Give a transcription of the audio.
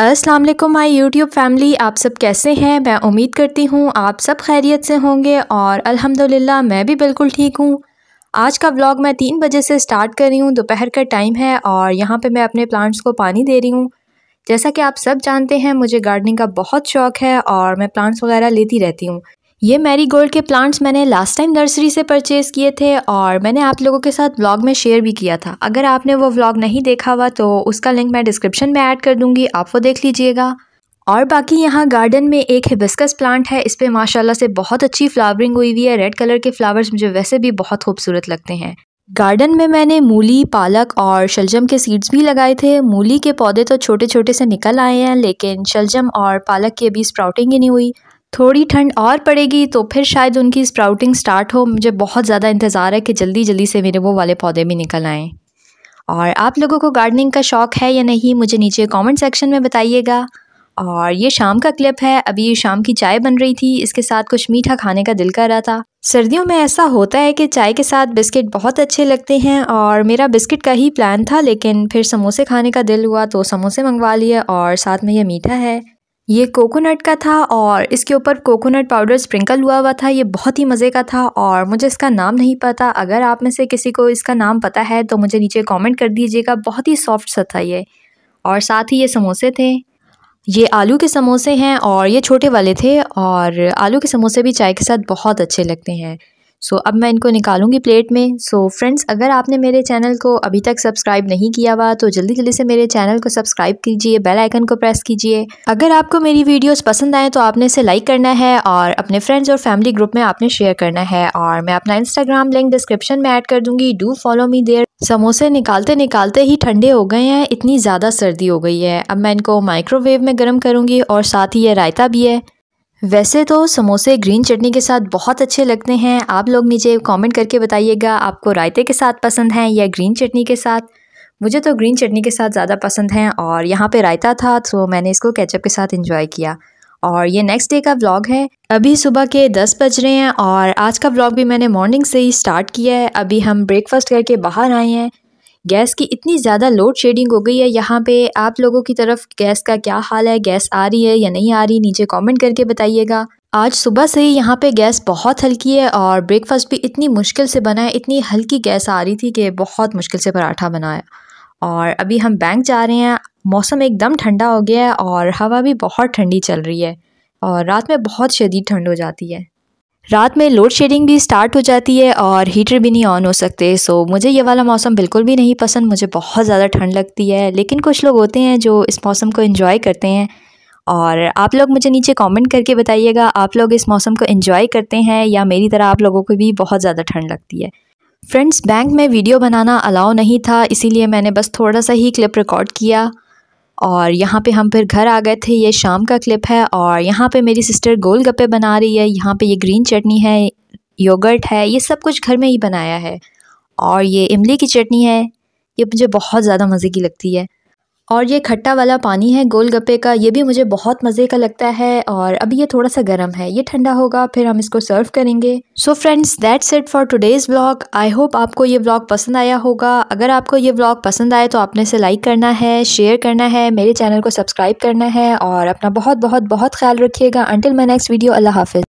अस्सलाम वालेकुम my YouTube family आप सब कैसे हैं मैं उम्मीद करती हूँ आप सब खैरियत से होंगे और अल्हम्दुलिल्लाह मैं भी बिल्कुल ठीक हूँ आज का व्लॉग मैं तीन बजे से स्टार्ट कर रही हूँ दोपहर का टाइम है और यहाँ पे मैं अपने प्लांट्स को पानी दे रही हूँ जैसा कि आप सब जानते हैं मुझे गार्डनिंग का बहुत शौक़ है और मैं प्लांट्स वगैरह लेती रहती हूँ ये मेरी गोल्ड के प्लांट्स मैंने लास्ट टाइम नर्सरी से परचेज़ किए थे और मैंने आप लोगों के साथ व्लॉग में शेयर भी किया था अगर आपने वो व्लॉग नहीं देखा हुआ तो उसका लिंक मैं डिस्क्रिप्शन में ऐड कर दूँगी आप वो देख लीजिएगा और बाकी यहाँ गार्डन में एक हिबिस्कस प्लांट है इस पर माशाला से बहुत अच्छी फ्लावरिंग हुई हुई है रेड कलर के फ्लावर्स मुझे वैसे भी बहुत खूबसूरत लगते हैं गार्डन में मैंने मूली पालक और शलजम के सीड्स भी लगाए थे मूली के पौधे तो छोटे छोटे से निकल आए हैं लेकिन शलजम और पालक की अभी स्प्राउटिंग ही नहीं हुई थोड़ी ठंड और पड़ेगी तो फिर शायद उनकी स्प्राउटिंग स्टार्ट हो मुझे बहुत ज़्यादा इंतज़ार है कि जल्दी जल्दी से मेरे वो वाले पौधे भी निकल आएँ और आप लोगों को गार्डनिंग का शौक़ है या नहीं मुझे नीचे कमेंट सेक्शन में बताइएगा और ये शाम का क्लिप है अभी शाम की चाय बन रही थी इसके साथ कुछ मीठा खाने का दिल कर रहा था सर्दियों में ऐसा होता है कि चाय के साथ बिस्किट बहुत अच्छे लगते हैं और मेरा बिस्किट का ही प्लान था लेकिन फिर समोसे खाने का दिल हुआ तो समोसे मंगवा लिए और साथ में ये मीठा है ये कोकोनट का था और इसके ऊपर कोकोनट पाउडर स्प्रिंकल हुआ हुआ था ये बहुत ही मज़े का था और मुझे इसका नाम नहीं पता अगर आप में से किसी को इसका नाम पता है तो मुझे नीचे कमेंट कर दीजिएगा बहुत ही सॉफ्ट सा था ये और साथ ही ये समोसे थे ये आलू के समोसे हैं और ये छोटे वाले थे और आलू के समोसे भी चाय के साथ बहुत अच्छे लगते हैं सो so, अब मैं इनको निकालूंगी प्लेट में सो so, फ्रेंड्स अगर आपने मेरे चैनल को अभी तक सब्सक्राइब नहीं किया हुआ तो जल्दी जल्दी से मेरे चैनल को सब्सक्राइब कीजिए बेल आइकन को प्रेस कीजिए अगर आपको मेरी वीडियोस पसंद आए तो आपने इसे लाइक करना है और अपने फ्रेंड्स और फैमिली ग्रुप में आपने शेयर करना है और मैं अपना इंस्टाग्राम लिंक डिस्क्रिप्शन में ऐड कर दूंगी डू फॉलो मी देयर समोसे निकालते निकालते ही ठंडे हो गए हैं इतनी ज़्यादा सर्दी हो गई है अब मैं इनको माइक्रोवेव में गर्म करूँगी और साथ ही ये रायता भी है वैसे तो समोसे ग्रीन चटनी के साथ बहुत अच्छे लगते हैं आप लोग नीचे कमेंट करके बताइएगा आपको रायते के साथ पसंद हैं या ग्रीन चटनी के साथ मुझे तो ग्रीन चटनी के साथ ज़्यादा पसंद हैं और यहाँ पे रायता था तो मैंने इसको केचप के साथ इंजॉय किया और ये नेक्स्ट डे का व्लॉग है अभी सुबह के दस बज रहे हैं और आज का ब्लॉग भी मैंने मॉर्निंग से ही स्टार्ट किया है अभी हम ब्रेकफास्ट करके बाहर आए हैं गैस की इतनी ज़्यादा लोड शेडिंग हो गई है यहाँ पे आप लोगों की तरफ गैस का क्या हाल है गैस आ रही है या नहीं आ रही नीचे कमेंट करके बताइएगा आज सुबह से ही यहाँ पे गैस बहुत हल्की है और ब्रेकफास्ट भी इतनी मुश्किल से बना है इतनी हल्की गैस आ रही थी कि बहुत मुश्किल से पराठा बनाया और अभी हम बैंक जा रहे हैं मौसम एकदम ठंडा हो गया है और हवा भी बहुत ठंडी चल रही है और रात में बहुत शदीद ठंड हो जाती है रात में लोड शेडिंग भी स्टार्ट हो जाती है और हीटर भी नहीं ऑन हो सकते सो मुझे ये वाला मौसम बिल्कुल भी नहीं पसंद मुझे बहुत ज़्यादा ठंड लगती है लेकिन कुछ लोग होते हैं जो इस मौसम को इन्जॉय करते हैं और आप लोग मुझे नीचे कमेंट करके बताइएगा आप लोग इस मौसम को इन्जॉय करते हैं या मेरी तरह आप लोगों को भी बहुत ज़्यादा ठंड लगती है फ्रेंड्स बैंक में वीडियो बनाना अलाउ नहीं था इसीलिए मैंने बस थोड़ा सा ही क्लिप रिकॉर्ड किया और यहाँ पे हम फिर घर आ गए थे ये शाम का क्लिप है और यहाँ पे मेरी सिस्टर गोल गप्पे बना रही है यहाँ पे ये ग्रीन चटनी है योगर्ट है ये सब कुछ घर में ही बनाया है और ये इमली की चटनी है ये मुझे बहुत ज़्यादा मज़े की लगती है और ये खट्टा वाला पानी है गोलगप्पे का ये भी मुझे बहुत मज़े का लगता है और अभी ये थोड़ा सा गर्म है ये ठंडा होगा फिर हम इसको सर्व करेंगे so friends that's it for today's vlog I hope आपको ये व्लॉग पसंद आया होगा अगर आपको ये व्लॉग पसंद आए तो आपने इसे लाइक करना है शेयर करना है मेरे चैनल को सब्सक्राइब करना है और अपना बहुत बहुत बहुत ख्याल रखिएगा अंटिल माई नेक्स्ट वीडियो अल्लाह हाफिज़